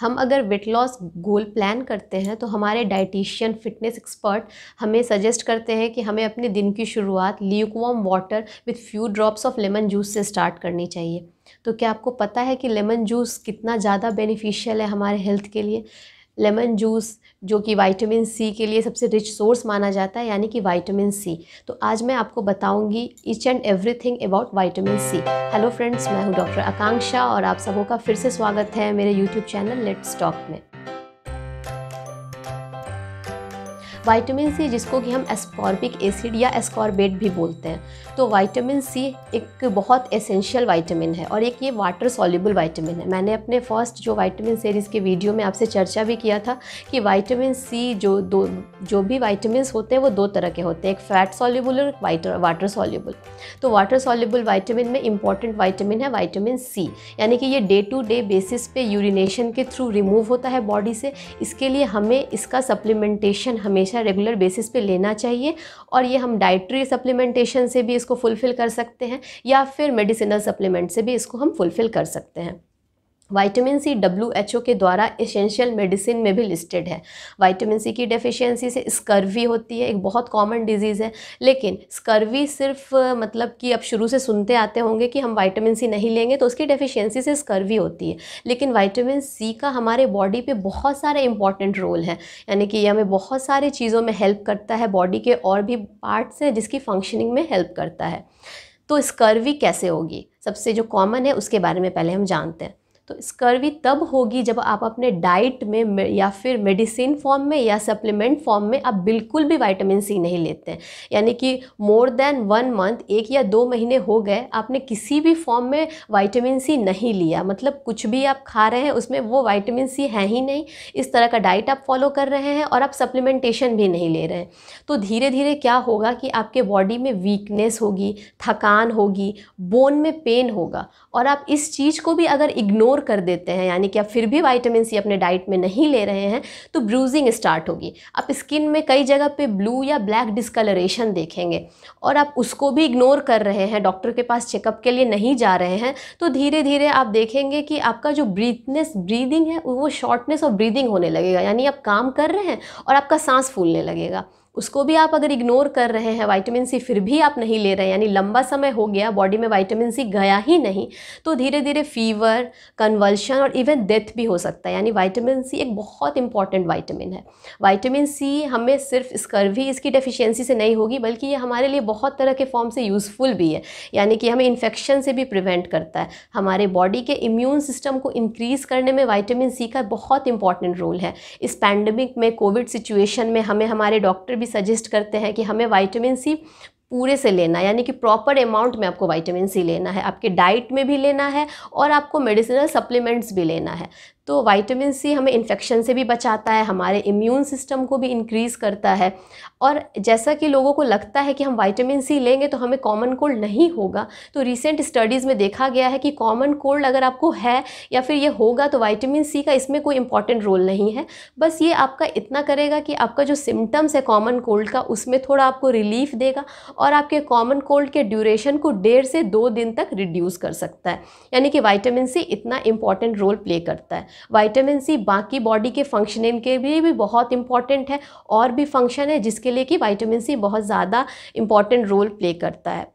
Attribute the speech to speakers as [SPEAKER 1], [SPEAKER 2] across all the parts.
[SPEAKER 1] हम अगर weight loss goal plan करते हैं तो हमारे डाइटिशियन फिटनेस एक्सपर्ट हमें सजेस्ट करते हैं कि हमें अपने दिन की शुरुआत lukewarm water with few drops of lemon juice से स्टार्ट करनी चाहिए तो क्या आपको पता है कि लेमन जूस कितना ज़्यादा बेनिफिशियल है हमारे हेल्थ के लिए लेमन जूस जो कि विटामिन सी के लिए सबसे रिच सोर्स माना जाता है यानी कि विटामिन सी तो आज मैं आपको बताऊंगी each and everything about vitamin C hello friends मैं हूँ डॉक्टर आकांक्षा और आप सबों का फिर से स्वागत है मेरे यूट्यूब चैनल लेट्स टॉक में वाइटामिन सी जिसको कि हम एस्कॉर्बिक एसिड या एस्कॉर्बेट भी बोलते हैं तो वाइटामिन सी एक बहुत एसेंशियल वाइटामिन है और एक ये वाटर सॉल्यूबल वाइटामिन है मैंने अपने फर्स्ट जो वाइटामिन सीरीज़ के वीडियो में आपसे चर्चा भी किया था कि वाइटामिन सी जो दो जो भी वाइटामिन होते हैं वो दो तरह के होते हैं एक फ़ैट सॉल्यूबल और वाइटर वाटर सॉल्यूबल तो वाटर सॉल्यूबल वाइटामिन में इंपॉर्टेंट वाइटामिन है वाइटामिन सी यानी कि ये डे टू डे बेसिस पे यूरिनेशन के थ्रू रिमूव होता है बॉडी से इसके लिए हमें इसका सप्लीमेंटेशन हमेशा हमेशा रेगुलर बेसिस पे लेना चाहिए और ये हम डाइट्री सप्लीमेंटेशन से भी इसको फुलफ़िल कर सकते हैं या फिर मेडिसिनल सप्लीमेंट से भी इसको हम फुलफ़िल कर सकते हैं vitamin C W H O के द्वारा एसेंशियल मेडिसिन में भी लिस्टेड है वाइटामिन सी की डेफिशिएंसी से स्कर्वी होती है एक बहुत कॉमन डिजीज़ है लेकिन स्कर्वी सिर्फ मतलब कि अब शुरू से सुनते आते होंगे कि हम वाइटामिन सी नहीं लेंगे तो उसकी डेफिशिएंसी से स्कर्वी होती है लेकिन वाइटामिन सी का हमारे बॉडी पर बहुत सारे इंपॉर्टेंट रोल है यानी कि ये हमें बहुत सारी चीज़ों में हेल्प करता है बॉडी के और भी पार्ट्स हैं जिसकी फंक्शनिंग में हेल्प करता है तो स्कर्वी कैसे होगी सबसे जो कॉमन है उसके बारे में पहले हम जानते हैं तो स्कर्वी तब होगी जब आप अपने डाइट में या फिर मेडिसिन फॉर्म में या सप्लीमेंट फॉर्म में आप बिल्कुल भी विटामिन सी नहीं लेते हैं यानी कि मोर देन वन मंथ एक या दो महीने हो गए आपने किसी भी फॉर्म में वाइटामिन सी नहीं लिया मतलब कुछ भी आप खा रहे हैं उसमें वो वाइटामिन सी है ही नहीं इस तरह का डाइट आप फॉलो कर रहे हैं और आप सप्लीमेंटेशन भी नहीं ले रहे हैं तो धीरे धीरे क्या होगा कि आपके बॉडी में वीकनेस होगी थकान होगी बोन में पेन होगा और आप इस चीज़ को भी अगर इग्नोर इग्नोर कर देते हैं यानी कि आप फिर भी वाइटामिन सी अपने डाइट में नहीं ले रहे हैं तो ब्रूजिंग स्टार्ट होगी आप स्किन में कई जगह पे ब्लू या ब्लैक डिस्कलरेशन देखेंगे और आप उसको भी इग्नोर कर रहे हैं डॉक्टर के पास चेकअप के लिए नहीं जा रहे हैं तो धीरे धीरे आप देखेंगे कि आपका जो ब्रीथनेस ब्रीदिंग है वो शॉर्टनेस और ब्रीदिंग होने लगेगा यानी आप काम कर रहे हैं और आपका सांस फूलने लगेगा उसको भी आप अगर इग्नोर कर रहे हैं वाइटामिन सी फिर भी आप नहीं ले रहे हैं यानी लंबा समय हो गया बॉडी में वाइटामिन सी गया ही नहीं तो धीरे धीरे फीवर कन्वल्शन और इवन डेथ भी हो सकता है यानी वाइटामिन सी एक बहुत इंपॉर्टेंट वाइटामिन है वाइटामिन सी हमें सिर्फ स्कर्वी इसकी डेफिशेंसी से नहीं होगी बल्कि ये हमारे लिए बहुत तरह के फॉर्म से यूज़फुल भी है यानी कि हमें इन्फेक्शन से भी प्रिवेंट करता है हमारे बॉडी के इम्यून सिस्टम को इंक्रीज़ करने में वाइटामिन सी का बहुत इंपॉर्टेंट रोल है इस पैंडमिक में कोविड सिचुएशन में हमें हमारे डॉक्टर भी भी सजेस्ट करते हैं कि हमें वाइटामिन सी पूरे से लेना यानी कि प्रॉपर अमाउंट में आपको वाइटामिन सी लेना है आपके डाइट में भी लेना है और आपको मेडिसिनल सप्लीमेंट्स भी लेना है तो वाइटामिन सी हमें इन्फेक्शन से भी बचाता है हमारे इम्यून सिस्टम को भी इंक्रीज़ करता है और जैसा कि लोगों को लगता है कि हम वाइटामिन सी लेंगे तो हमें कॉमन कोल्ड नहीं होगा तो रिसेंट स्टडीज़ में देखा गया है कि कॉमन कोल्ड अगर आपको है या फिर ये होगा तो वाइटामिन सी का इसमें कोई इंपॉर्टेंट रोल नहीं है बस ये आपका इतना करेगा कि आपका जो सिम्टम्स है कॉमन कोल्ड का उसमें थोड़ा आपको रिलीफ देगा और आपके कॉमन कोल्ड के ड्यूरेशन को डेढ़ से दो दिन तक रिड्यूस कर सकता है यानी कि वाइटामिन सी इतना इंपॉर्टेंट रोल प्ले करता है वाइटामिन सी बाकी बॉडी के फंक्शनिंग के लिए भी बहुत इंपॉर्टेंट है और भी फंक्शन है जिसके लिए कि वाइटामिन सी बहुत ज़्यादा इंपॉर्टेंट रोल प्ले करता है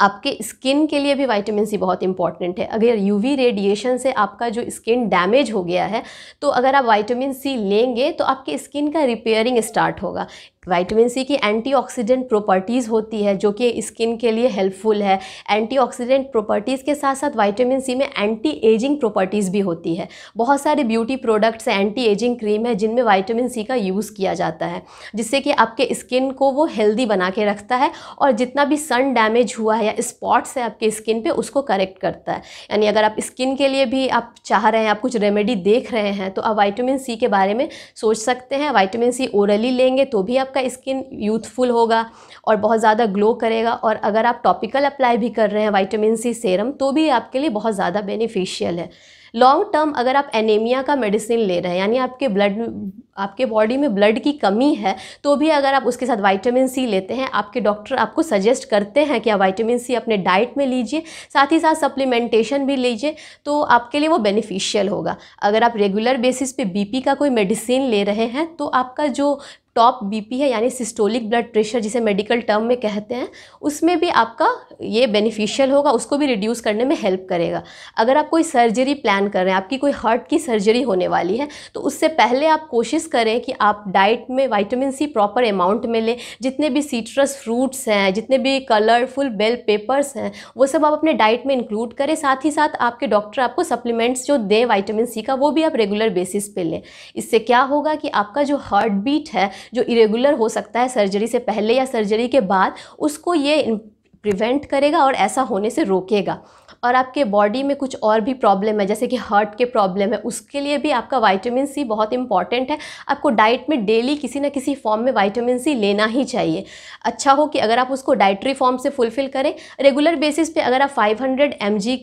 [SPEAKER 1] आपके स्किन के लिए भी वाइटामिन सी बहुत इंपॉर्टेंट है अगर यूवी रेडिएशन से आपका जो स्किन डैमेज हो गया है तो अगर आप वाइटामिन सी लेंगे तो आपके स्किन का रिपेयरिंग स्टार्ट होगा वाइटमिन सी की एंटीऑक्सीडेंट प्रॉपर्टीज़ होती है जो कि स्किन के लिए हेल्पफुल है एंटीऑक्सीडेंट प्रॉपर्टीज़ के साथ साथ वाइटामिन सी में एंटी एजिंग प्रॉपर्टीज़ भी होती है बहुत सारे ब्यूटी प्रोडक्ट्स हैं एंटी एजिंग क्रीम है जिनमें वाइटामिन सी का यूज़ किया जाता है जिससे कि आपके स्किन को वो हेल्दी बना के रखता है और जितना भी सन डैमेज हुआ है या स्पॉट्स है आपके स्किन पर उसको करेक्ट करता है यानी अगर आप स्किन के लिए भी आप चाह रहे हैं आप कुछ रेमेडी देख रहे हैं तो आप वाइटामिन सी के बारे में सोच सकते हैं वाइटामिन सी ओरली लेंगे तो भी आप आपका स्किन यूथफुल होगा और बहुत ज़्यादा ग्लो करेगा और अगर आप टॉपिकल अप्लाई भी कर रहे हैं वाइटामिन सी सेरम तो भी आपके लिए बहुत ज़्यादा बेनिफिशियल है लॉन्ग टर्म अगर आप एनीमिया का मेडिसिन ले रहे हैं यानी आपके ब्लड आपके बॉडी में ब्लड की कमी है तो भी अगर आप उसके साथ वाइटामिन सी लेते हैं आपके डॉक्टर आपको सजेस्ट करते हैं कि आप वाइटामिन सी अपने डाइट में लीजिए साथ ही साथ सप्लीमेंटेशन भी लीजिए तो आपके लिए वो बेनिफिशियल होगा अगर आप रेगुलर बेसिस पे बीपी का कोई मेडिसिन ले रहे हैं तो आपका जो टॉप बीपी है यानी सिस्टोलिक ब्लड प्रेशर जिसे मेडिकल टर्म में कहते हैं उसमें भी आपका ये बेनिफिशियल होगा उसको भी रिड्यूस करने में हेल्प करेगा अगर आप कोई सर्जरी प्लान कर रहे हैं आपकी कोई हार्ट की सर्जरी होने वाली है तो उससे पहले आप कोशिश करें कि आप डाइट में वाइटामिन सी प्रॉपर अमाउंट में लें जितने भी सीट्रस फ्रूट्स हैं जितने भी कलरफुल बेल पेपर्स हैं वो सब आप अपने डाइट में इंक्लूड करें साथ ही साथ आपके डॉक्टर आपको सप्लीमेंट्स जो दें वाइटामिन सी का वो भी आप रेगुलर बेसिस पे लें इससे क्या होगा कि आपका जो हार्ट बीट है जो इरेगुलर हो सकता है सर्जरी से पहले या सर्जरी के बाद उसको ये प्रिवेंट करेगा और ऐसा होने से रोकेगा और आपके बॉडी में कुछ और भी प्रॉब्लम है जैसे कि हार्ट के प्रॉब्लम है उसके लिए भी आपका वाइटामिन सी बहुत इंपॉर्टेंट है आपको डाइट में डेली किसी ना किसी फॉर्म में वाइटामिन सी लेना ही चाहिए अच्छा हो कि अगर आप उसको डाइटरी फॉर्म से फुलफ़िल करें रेगुलर बेसिस पे अगर आप 500 हंड्रेड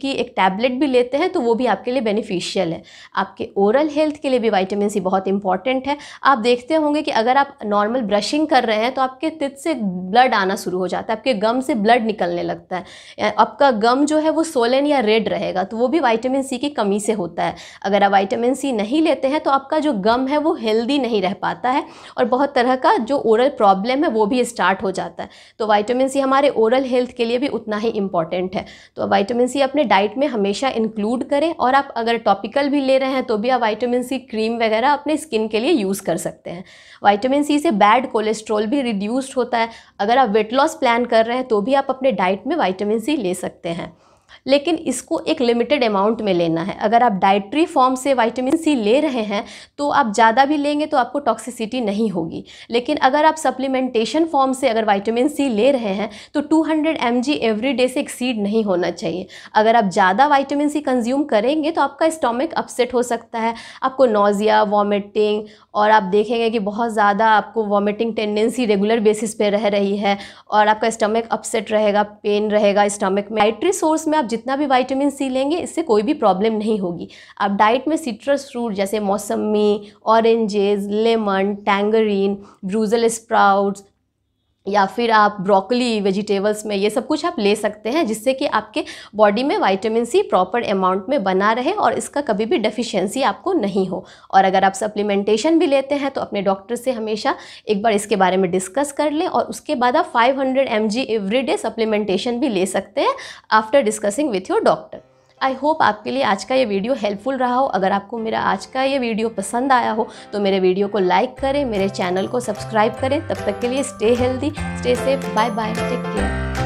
[SPEAKER 1] की एक टैबलेट भी लेते हैं तो वो भी आपके लिए बेनिफिशियल है आपके ओरल हेल्थ के लिए भी वाइटामिन सी बहुत इंपॉर्टेंट है आप देखते होंगे कि अगर आप नॉर्मल ब्रशिंग कर रहे हैं तो आपके तित से ब्लड आना शुरू हो जाता है आपके गम से ब्लड निकलने लगता है आपका गम जो है वो सोलन या रेड रहेगा तो वो भी वाइटामिन सी की कमी से होता है अगर आप वाइटामिन सी नहीं लेते हैं तो आपका जो गम है वो हेल्दी नहीं रह पाता है और बहुत तरह का जो ओरल प्रॉब्लम है वो भी स्टार्ट हो जाता है तो वाइटामिन सी हमारे ओरल हेल्थ के लिए भी उतना ही इम्पॉर्टेंट है तो वाइटामिन सी अपने डाइट में हमेशा इंक्लूड करें और आप अगर टॉपिकल भी ले रहे हैं तो भी आप वाइटामिन सी क्रीम वगैरह अपने स्किन के लिए यूज़ कर सकते हैं वाइटामिन सी से बैड कोलेस्ट्रॉल भी रिड्यूस्ड होता है अगर आप वेट लॉस प्लान कर रहे हैं तो भी आप अपने डाइट में वाइटामिन सी ले सकते हैं लेकिन इसको एक लिमिटेड अमाउंट में लेना है अगर आप डाइट्री फॉर्म से वाइटामिन सी ले रहे हैं तो आप ज़्यादा भी लेंगे तो आपको टॉक्सिसिटी नहीं होगी लेकिन अगर आप सप्लीमेंटेशन फॉर्म से अगर वाइटामिन सी ले रहे हैं तो 200 हंड्रेड एवरी डे से एक्सीड नहीं होना चाहिए अगर आप ज़्यादा वाइटामिन सी कंज्यूम करेंगे तो आपका स्टोमिक अपसेट हो सकता है आपको नोज़िया वॉमिटिंग और आप देखेंगे कि बहुत ज़्यादा आपको वॉमिटिंग टेंडेंसी रेगुलर बेसिस पे रह रही है और आपका स्टमक अपसेट रहेगा पेन रहेगा स्टमक में डाइट्री सोर्स में आप जितना भी वाइटामिन सी लेंगे इससे कोई भी प्रॉब्लम नहीं होगी आप डाइट में सिट्रस फ्रूट जैसे मौसमी oranges lemon tangerine Brussels sprouts या फिर आप ब्रोकली वेजिटेबल्स में ये सब कुछ आप ले सकते हैं जिससे कि आपके बॉडी में वाइटामिन सी प्रॉपर अमाउंट में बना रहे और इसका कभी भी डेफिशिएंसी आपको नहीं हो और अगर आप सप्लीमेंटेशन भी लेते हैं तो अपने डॉक्टर से हमेशा एक बार इसके बारे में डिस्कस कर लें और उसके बाद आप five hundred M G every day supplementation भी ले सकते हैं after discussing with your doctor I hope आपके लिए आज का ये वीडियो हेल्पफुल रहा हो अगर आपको मेरा आज का ये वीडियो पसंद आया हो तो मेरे वीडियो को लाइक करें मेरे चैनल को सब्सक्राइब करें तब तक के लिए stay healthy stay safe bye bye take care